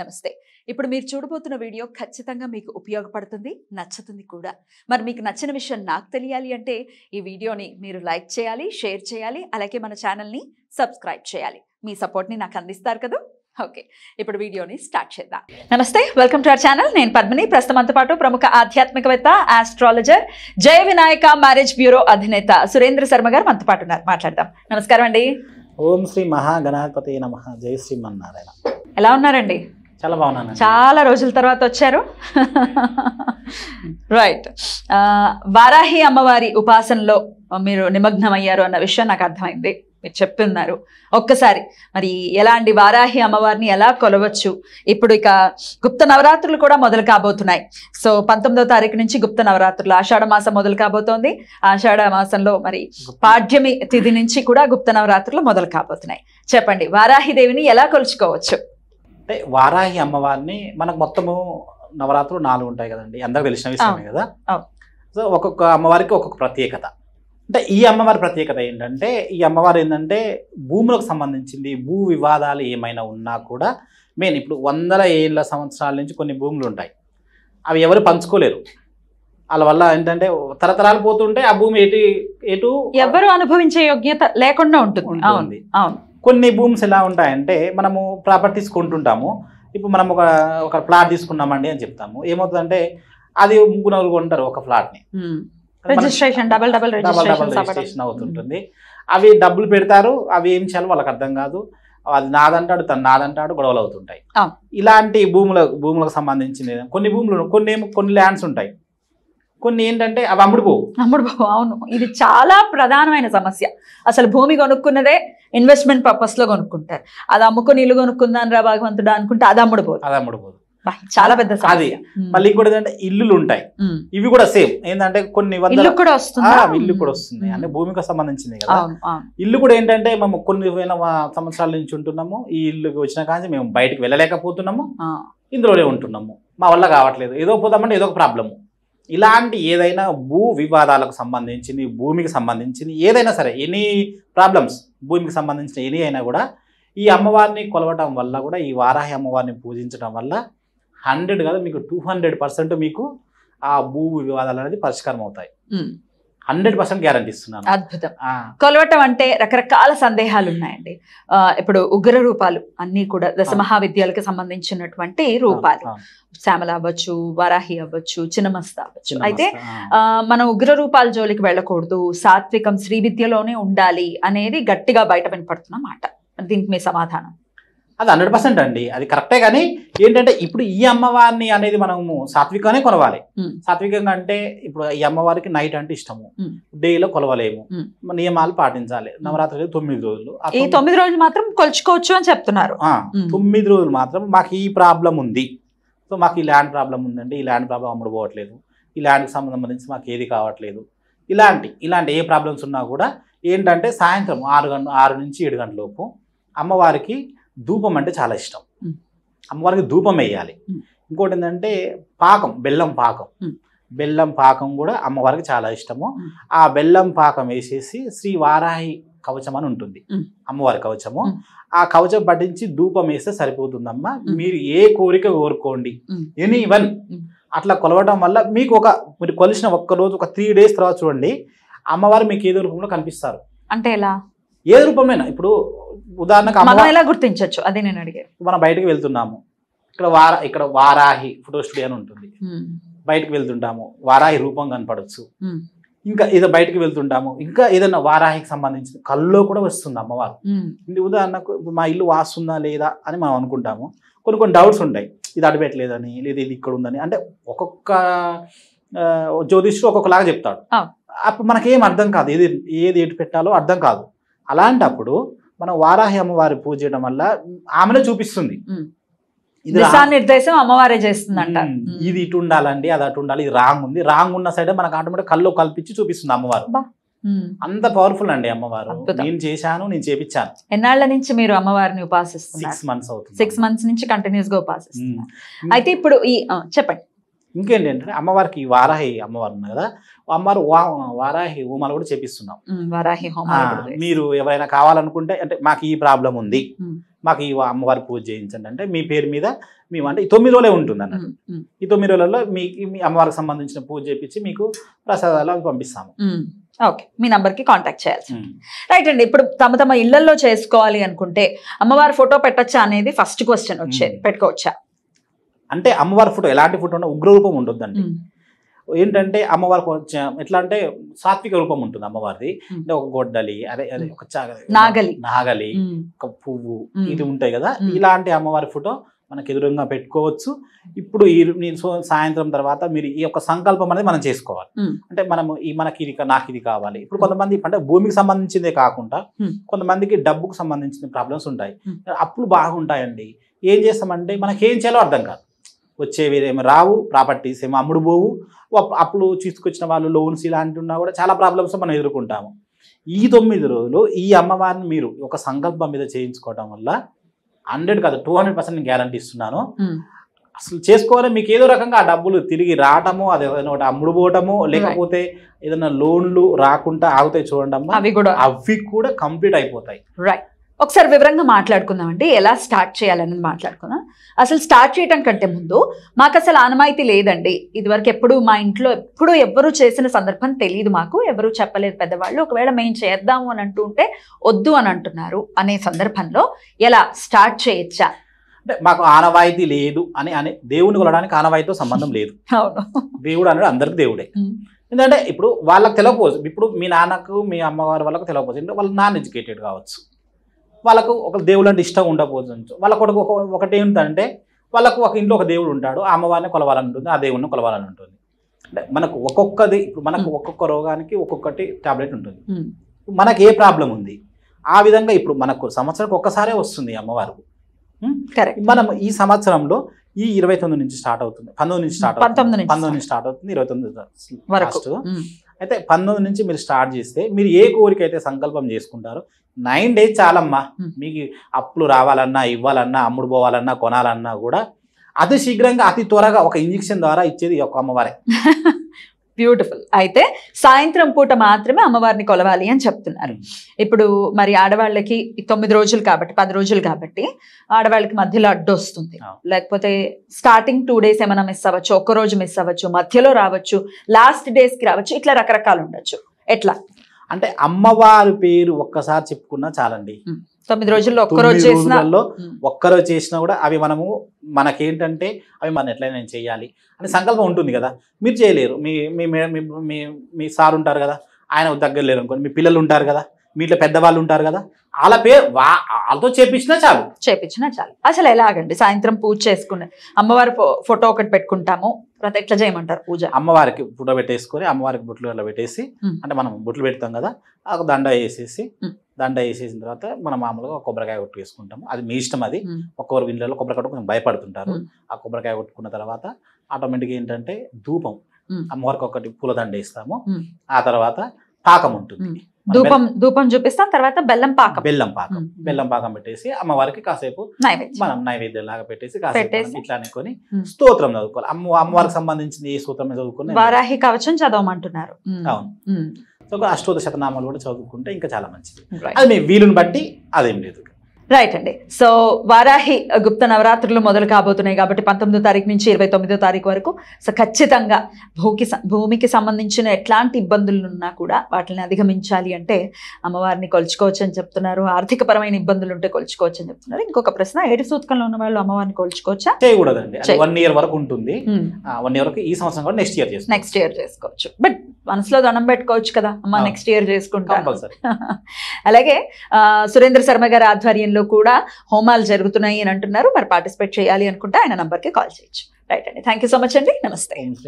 నమస్తే ఇప్పుడు మీరు చూడబోతున్న వీడియో ఖచ్చితంగా మీకు ఉపయోగపడుతుంది నచ్చుతుంది కూడా మరి మీకు నచ్చిన విషయం నాకు తెలియాలి అంటే ఈ వీడియోని మీరు లైక్ చేయాలి షేర్ చేయాలి అలాగే మన ఛానల్ని సబ్స్క్రైబ్ చేయాలి మీ సపోర్ట్ని నాకు అందిస్తారు కదా ఓకే ఇప్పుడు వీడియోని స్టార్ట్ చేద్దాం నమస్తే వెల్కమ్ టు అవర్ ఛానల్ నేను పద్మిని ప్రస్తుతంతో పాటు ప్రముఖ ఆధ్యాత్మికవేత్త astrologer Jaya Vinayaka marriage bureau అధినేత సురేంద్ర శర్మ గారు మనతో పాటు ఉన్నారు మాట్లాడదాం నమస్కారం అండి ఓం శ్రీ మహాగణాపతి నమ జయ శ్రీమన్నారాయణ ఎలా ఉన్నారండి చాలా బాగున్నాను చాలా రోజుల తర్వాత వచ్చారు రైట్ వారాహి అమ్మవారి ఉపాసనలో మీరు నిమగ్నమయ్యారు అన్న విషయం నాకు అర్థమైంది మీరు చెప్తున్నారు ఒక్కసారి మరి ఎలాంటి వారాహి అమ్మవారిని ఎలా కొలవచ్చు ఇప్పుడు ఇక గుప్త నవరాత్రులు కూడా మొదలు కాబోతున్నాయి సో పంతొమ్మిదో తారీఖు నుంచి గుప్త నవరాత్రులు ఆషాఢ మాసం మొదలు కాబోతోంది ఆషాఢ మాసంలో మరి పాడ్యమి తిథి నుంచి కూడా గుప్త నవరాత్రులు మొదలు కాబోతున్నాయి చెప్పండి వారాహి దేవిని ఎలా కొలుచుకోవచ్చు అంటే వారాహి అమ్మవారిని మనకు మొత్తము నవరాత్రులు నాలుగు ఉంటాయి కదండి అందరూ తెలిసిన విషయమే కదా సో ఒక్కొక్క అమ్మవారికి ఒక్కొక్క ప్రత్యేకత అంటే ఈ అమ్మవారి ప్రత్యేకత ఏంటంటే ఈ అమ్మవారు ఏంటంటే భూములకు సంబంధించింది భూ వివాదాలు ఏమైనా ఉన్నా కూడా మెయిన్ ఇప్పుడు వందల ఏళ్ళ సంవత్సరాల నుంచి కొన్ని భూములు ఉంటాయి అవి ఎవరు పంచుకోలేరు వాళ్ళ వల్ల ఏంటంటే తరతరాలు పోతుంటే ఆ భూమి ఎటు ఎటు ఎవరు అనుభవించే యోగ్యత లేకుండా ఉంటుంది అవును కొన్ని భూమ్స్ ఎలా ఉంటాయంటే మనము ప్రాపర్టీస్ కొంటుంటాము ఇప్పుడు మనం ఒక ఒక ఫ్లాట్ తీసుకున్నామండి అని చెప్తాము ఏమవుతుందంటే అది ముగ్గురు నలుగురు కొంటారు ఒక ఫ్లాట్ని registration double double double double registration అవుతుంటుంది అవి డబ్బులు పెడతారు అవి ఏం చేయాలి వాళ్ళకి అర్థం కాదు అది నాదంటాడు తను నాదంటాడు గొడవలు అవుతుంటాయి ఇలాంటి భూముల భూములకు సంబంధించిన కొన్ని భూములు కొన్ని కొన్ని ల్యాండ్స్ ఉంటాయి కొన్ని ఏంటంటే అవి అమ్ముడు పోవు అవును ఇది చాలా ప్రధానమైన సమస్య అసలు భూమి కొనుక్కున్నదే ఇన్వెస్ట్మెంట్ పర్పస్ లో కొనుక్కుంటారు అది అమ్ముకొని ఇల్లు కొనుక్కుందాని రా భగవంతుడు అనుకుంటే అది అమ్ముడుపోదు అది అమ్ముడుపోదు చాలా పెద్ద అది మళ్ళీ కూడా ఏంటంటే ఇల్లులు ఉంటాయి ఇవి కూడా సేమ్ ఏంటంటే కొన్ని ఇల్లు కూడా వస్తుంది ఇల్లు కూడా వస్తుంది అంటే భూమికి సంబంధించింది కదా ఇల్లు కూడా ఏంటంటే మేము కొన్ని సంవత్సరాల నుంచి ఉంటున్నాము ఈ ఇల్లుకి వచ్చిన కానీ మేము బయటకు వెళ్ళలేకపోతున్నాము ఇందులోనే ఉంటున్నాము మా వల్ల కావట్లేదు ఏదో పోదామంటే ఏదో ఒక ప్రాబ్లము ఇలాంటి ఏదైనా భూ వివాదాలకు సంబంధించి భూమికి సంబంధించిన ఏదైనా సరే ఎనీ ప్రాబ్లమ్స్ భూమికి సంబంధించిన ఎనీ అయినా కూడా ఈ అమ్మవారిని కొలవటం వల్ల కూడా ఈ వారాహి అమ్మవారిని పూజించడం వల్ల హండ్రెడ్ కాదు మీకు టూ హండ్రెడ్ పర్సెంట్ మీకు ఆ భూ వివాదాలు అనేది పరిష్కారం అవుతాయి హండ్రెడ్ పర్సెంట్ గ్యారంటీ ఇస్తున్నాను అద్భుతం కొలవటం అంటే రకరకాల సందేహాలు ఉన్నాయండి ఇప్పుడు ఉగ్ర రూపాలు అన్ని కూడా దశ మహావిద్యాలకు సంబంధించినటువంటి రూపాలు శ్యామల అవ్వచ్చు వరాహి అవ్వచ్చు చిన్నమస్త అవ్వచ్చు అయితే మనం ఉగ్ర రూపాల జోలికి వెళ్ళకూడదు సాత్వికం శ్రీ విద్యలోనే ఉండాలి అనేది గట్టిగా బయట వినపడుతున్న మాట దీనికి మీ సమాధానం అది హండ్రెడ్ పర్సెంట్ అండి అది కరెక్టే కానీ ఏంటంటే ఇప్పుడు ఈ అమ్మవారిని అనేది మనము సాత్వికంగానే కొలవాలి సాత్వికంగా అంటే ఇప్పుడు ఈ అమ్మవారికి నైట్ అంటే ఇష్టము డేలో కొలవలేము నియమాలు పాటించాలి నవరాత్రి తొమ్మిది రోజులు ఈ తొమ్మిది రోజులు మాత్రం కొలుచుకోవచ్చు అని చెప్తున్నారు తొమ్మిది రోజులు మాత్రం మాకు ఈ ప్రాబ్లం ఉంది సో మాకు ఈ ల్యాండ్ ప్రాబ్లం ఉందండి ఈ ల్యాండ్ ప్రాబ్లం అమ్ముడు పోవట్లేదు ఈ ల్యాండ్కి సంబంధించి మాకు ఏది కావట్లేదు ఇలాంటి ఇలాంటి ఏ ప్రాబ్లమ్స్ ఉన్నా కూడా ఏంటంటే సాయంత్రం ఆరు గంట ఆరు నుంచి ఏడు గంటలలోపు అమ్మవారికి ధూపం అంటే చాలా ఇష్టం అమ్మవారికి ధూపం వేయాలి ఇంకోటి ఏంటంటే పాకం బెల్లం పాకం బెల్లం పాకం కూడా అమ్మవారికి చాలా ఇష్టము ఆ బెల్లం పాకం వేసేసి శ్రీ వారాహి కవచం అని ఉంటుంది అమ్మవారి కవచము ఆ కవచం పట్టించి ధూపం వేస్తే సరిపోతుందమ్మా మీరు ఏ కోరిక కోరుకోండి ఎనీ వన్ అట్లా కొలవటం వల్ల మీకు ఒక మీరు కొలిసిన ఒక్క రోజు ఒక త్రీ డేస్ తర్వాత చూడండి అమ్మవారు మీకు ఏదో రూపంలో కనిపిస్తారు అంటే ఎలా ఏ రూపమైనా ఇప్పుడు ఉదాహరణకు మనం ఎలా గుర్తించవచ్చు అదే నేను అడిగాను మనం బయటకు వెళ్తున్నాము ఇక్కడ వార ఇక్కడ వారాహి ఫోటో స్టూడియో అని ఉంటుంది బయటకు వెళ్తుంటాము వారాహి రూపం కనపడవచ్చు ఇంకా ఏదో బయటకు వెళ్తుంటాము ఇంకా ఏదైనా వారాహికి సంబంధించిన కళ్ళలో కూడా వస్తుంది అమ్మవారు ఉదాహరణకు మా ఇల్లు వాస్తుందా లేదా అని మనం అనుకుంటాము కొన్ని కొన్ని డౌట్స్ ఉంటాయి ఇది అడిపెట్టలేదని లేదా ఇది ఇక్కడ ఉందని అంటే ఒక్కొక్క జ్యోతిష్యుడు ఒక్కొక్కలాగా చెప్తాడు అప్పుడు మనకేం అర్థం కాదు ఏది ఏది ఎటు పెట్టాలో అర్థం కాదు అలాంటప్పుడు మనం వారాహి అమ్మవారి పూజ చేయడం వల్ల ఆమెనే చూపిస్తుంది ఇది నిర్దేశం అమ్మవారే చేస్తుందంట ఇది ఇటు ఉండాలండి అది అటు ఉండాలి ఇది రాంగ్ ఉంది రాంగ్ ఉన్న సైడ్ మనకు ఆటోమేటిక్ కళ్ళు కల్పించి చూపిస్తుంది అమ్మవారు అంత పవర్ఫుల్ అండి అమ్మవారు నేను చేశాను నేను చేపించాను ఎన్నాళ్ళ నుంచి మీరు అమ్మవారిని ఉపాసిస్తున్నారు సిక్స్ మంత్స్ అవుతుంది సిక్స్ మంత్స్ నుంచి కంటిన్యూస్ గా ఉపాసిస్తున్నారు అయితే ఇప్పుడు ఈ చెప్పండి ఇంకేంటి ఏంటంటే అమ్మవారికి వారాహి అమ్మవారు ఉన్నారు కదా అమ్మవారు వారాహి హోమాలు కూడా చేపిస్తున్నాం వారాహి మీరు ఎవరైనా కావాలనుకుంటే అంటే మాకు ఈ ప్రాబ్లం ఉంది మాకు ఈ అమ్మవారి పూజ చేయించండి అంటే మీ పేరు మీద మేము అంటే ఈ తొమ్మిది రోజులే ఉంటుంది అన్నట్టు ఈ తొమ్మిది రోజులలో మీ మీ అమ్మవారికి సంబంధించిన పూజ చేపించి మీకు ప్రసాదాలు అవి పంపిస్తాము ఓకే మీ నంబర్కి కాంటాక్ట్ చేయాల్సి రైట్ అండి ఇప్పుడు తమ తమ ఇళ్లలో చేసుకోవాలి అనుకుంటే అమ్మవారి ఫోటో పెట్టచ్చా అనేది ఫస్ట్ క్వశ్చన్ వచ్చేది పెట్టుకోవచ్చా అంటే అమ్మవారి ఫోటో ఎలాంటి ఫోటో ఉగ్ర ఉగ్రరూపం ఉండొద్దండి ఏంటంటే అమ్మవారికి కొంచెం ఎట్లా అంటే సాత్విక రూపం ఉంటుంది అమ్మవారిది అంటే ఒక గొడ్డలి అదే అదే ఒక నాగలి నాగలి ఒక పువ్వు ఇది ఉంటాయి కదా ఇలాంటి అమ్మవారి ఫోటో మనకు ఎదురుగా పెట్టుకోవచ్చు ఇప్పుడు ఈ సాయంత్రం తర్వాత మీరు ఈ యొక్క సంకల్పం అనేది మనం చేసుకోవాలి అంటే మనం ఈ మనకి ఇది నాకు ఇది కావాలి ఇప్పుడు కొంతమంది అంటే భూమికి సంబంధించిందే కాకుండా కొంతమందికి డబ్బుకు సంబంధించిన ప్రాబ్లమ్స్ ఉంటాయి అప్పులు బాగుంటాయండి ఏం చేస్తామంటే మనకి ఏం చేయాలో అర్థం కాదు వచ్చేవి ఏమో రావు ప్రాపర్టీస్ ఏమో అమ్ముడు పోవు అప్పులు తీసుకొచ్చిన వాళ్ళు లోన్స్ ఇలాంటి ఉన్నా కూడా చాలా ప్రాబ్లమ్స్ మనం ఎదుర్కొంటాము ఈ తొమ్మిది రోజులు ఈ అమ్మవారిని మీరు ఒక సంకల్పం మీద చేయించుకోవడం వల్ల హండ్రెడ్ కాదు టూ హండ్రెడ్ పర్సెంట్ గ్యారంటీ ఇస్తున్నాను అసలు చేసుకోవాలి మీకు ఏదో రకంగా ఆ డబ్బులు తిరిగి రావటము అది ఒకటి అమ్ముడు పోవటము లేకపోతే ఏదైనా లోన్లు రాకుండా ఆగుతాయి చూడండి అవి కూడా కంప్లీట్ అయిపోతాయి రైట్ ఒకసారి వివరంగా మాట్లాడుకుందామండి ఎలా స్టార్ట్ చేయాలని మాట్లాడుకుందాం అసలు స్టార్ట్ చేయడం కంటే ముందు మాకు అసలు ఆనమాయితీ లేదండి ఇదివరకు ఎప్పుడు మా ఇంట్లో ఎప్పుడు ఎవరు చేసిన సందర్భం తెలియదు మాకు ఎవరు చెప్పలేదు పెద్దవాళ్ళు ఒకవేళ మేము చేద్దాము అని అంటూ ఉంటే వద్దు అని అంటున్నారు అనే సందర్భంలో ఎలా స్టార్ట్ చేయొచ్చా అంటే మాకు ఆనవాయితీ లేదు అని అనే దేవుని కొలడానికి ఆనవాయితీతో సంబంధం లేదు దేవుడు అన్నాడు అందరికి దేవుడే ఎందుకంటే ఇప్పుడు వాళ్ళకి తెలియకపోవచ్చు ఇప్పుడు మీ నాన్నకు మీ అమ్మవారి వాళ్ళకు తెలియకపోవచ్చు వాళ్ళు నాన్ ఎడ్యుకేటెడ్ కావచ్చు వాళ్ళకు ఒక దేవుడు అంటే ఇష్టం ఉండకపోవచ్చు వాళ్ళకు ఒక ఒకటి ఏంటంటే వాళ్ళకు ఒక ఇంట్లో ఒక దేవుడు ఉంటాడు ఆ అమ్మవారిని కొలవాలని ఉంటుంది ఆ దేవుడిని కొలవాలని ఉంటుంది అంటే మనకు ఒక్కొక్కది ఇప్పుడు మనకు ఒక్కొక్క రోగానికి ఒక్కొక్కటి టాబ్లెట్ ఉంటుంది మనకు ఏ ప్రాబ్లం ఉంది ఆ విధంగా ఇప్పుడు మనకు సంవత్సరానికి ఒక్కసారే వస్తుంది అమ్మవారు మనం ఈ సంవత్సరంలో ఈ ఇరవై తొమ్మిది నుంచి స్టార్ట్ అవుతుంది పంతొమ్మిది నుంచి స్టార్ట్ పంతొమ్మిది పంతొమ్మిది నుంచి స్టార్ట్ అవుతుంది ఇరవై తొమ్మిది అయితే పంతొమ్మిది నుంచి మీరు స్టార్ట్ చేస్తే మీరు ఏ కోరిక అయితే సంకల్పం చేసుకుంటారో నైన్ డేస్ చాలమ్మా hmm. మీకు అప్పులు రావాలన్నా ఇవ్వాలన్నా అమ్ముడు పోవాలన్నా కొనాలన్నా కూడా అతి శీఘ్రంగా అతి త్వరగా ఒక ఇంజక్షన్ ద్వారా ఇచ్చేది ఒక అమ్మవారే బ్యూటిఫుల్ అయితే సాయంత్రం పూట మాత్రమే అమ్మవారిని కొలవాలి అని చెప్తున్నారు hmm. ఇప్పుడు మరి ఆడవాళ్ళకి తొమ్మిది రోజులు కాబట్టి పది రోజులు కాబట్టి ఆడవాళ్ళకి మధ్యలో అడ్డు వస్తుంది లేకపోతే స్టార్టింగ్ టూ డేస్ ఏమైనా మిస్ అవ్వచ్చు ఒక్క రోజు మిస్ అవ్వచ్చు మధ్యలో రావచ్చు లాస్ట్ డేస్కి రావచ్చు ఇట్లా రకరకాలు ఉండొచ్చు ఎట్లా అంటే అమ్మవారి పేరు ఒక్కసారి చెప్పుకున్నా చాలండి తొమ్మిది రోజుల్లో ఒక్కరోజు చేసిన ఒక్కరోజు చేసినా కూడా అవి మనము మనకేంటంటే అవి మనం ఎట్లయినా నేను చేయాలి అని సంకల్పం ఉంటుంది కదా మీరు చేయలేరు మీ మీ మీ మీ సార్ ఉంటారు కదా ఆయన దగ్గర లేరు అనుకోండి మీ పిల్లలు ఉంటారు కదా మీట్లో పెద్దవాళ్ళు ఉంటారు కదా వాళ్ళ పేరు వాళ్ళతో చేపించినా చాలు చేపించినా చాలు అసలు ఎలాగండి సాయంత్రం పూజ చేసుకునే అమ్మవారి ఫోటో ఒకటి పెట్టుకుంటాము ప్రతి ఎట్లా చేయమంటారు పూజ అమ్మవారికి ఫోటో పెట్టేసుకొని అమ్మవారికి బొట్లు అలా పెట్టేసి అంటే మనం బొట్లు పెడతాం కదా ఒక దండ వేసేసి దండ వేసేసిన తర్వాత మనం మామూలుగా కొబ్బరికాయ కొట్టు వేసుకుంటాము అది మీ ఇష్టం అది ఒక్కొక్కరు ఇంట్లో కొబ్బరికాయ కొంచెం భయపడుతుంటారు ఆ కొబ్బరికాయ కొట్టుకున్న తర్వాత ఆటోమేటిక్గా ఏంటంటే ధూపం అమ్మవారికి ఒకటి పూలదండ ఇస్తాము ఆ తర్వాత పాకం ఉంటుంది ధూపం ధూపం చూపిస్తాం తర్వాత బెల్లం పాకం బెల్లం పాకం బెల్లం పాకం పెట్టేసి అమ్మవారికి కాసేపు మనం నైవేద్యం లాగా పెట్టేసి కాసేపు ఇట్లా అనుకొని స్తోత్రం చదువుకోవాలి అమ్మవారికి సంబంధించిన ఏ సూత్రం చదువుకుని వారాహి కవచం చదవమంటున్నారు అవును సో శతనామాలు కూడా చదువుకుంటే ఇంకా చాలా మంచిది అది మీ వీలుని బట్టి అదేం లేదు రైట్ అండి సో వారాహి గుప్త నవరాత్రులు మొదలు కాబోతున్నాయి కాబట్టి పంతొమ్మిదో తారీఖు నుంచి ఇరవై తొమ్మిదో తారీఖు వరకు సో ఖచ్చితంగా భూకి భూమికి సంబంధించిన ఎట్లాంటి ఇబ్బందులు ఉన్నా కూడా వాటిని అధిగమించాలి అంటే అమ్మవారిని కొలుచుకోవచ్చు అని చెప్తున్నారు ఆర్థిక పరమైన ఇబ్బందులు ఉంటే కొలుచుకోవచ్చు అని చెప్తున్నారు ఇంకొక ప్రశ్న ఏడు సూతకంలో ఉన్న వాళ్ళు అమ్మవారిని కొలుచుకోవచ్చా చేయకూడదండి వన్ ఇయర్ వరకు ఉంటుంది వన్ hmm. ఇయర్ వరకు ఈ సంవత్సరం కూడా నెక్స్ట్ ఇయర్ నెక్స్ట్ ఇయర్ చేసుకోవచ్చు బట్ మనసులో దండం పెట్టుకోవచ్చు కదా అమ్మ నెక్స్ట్ ఇయర్ చేసుకుంటాం అలాగే సురేంద్ర శర్మ గారి ఆధ్వర్యంలో కూడా హోమాలు జరుగుతున్నాయి అని అంటున్నారు మరి పార్టిసిపేట్ చేయాలి అనుకుంటే ఆయన నంబర్కి కాల్ చేయొచ్చు రైట్ అండి థ్యాంక్ సో మచ్ అండి నమస్తే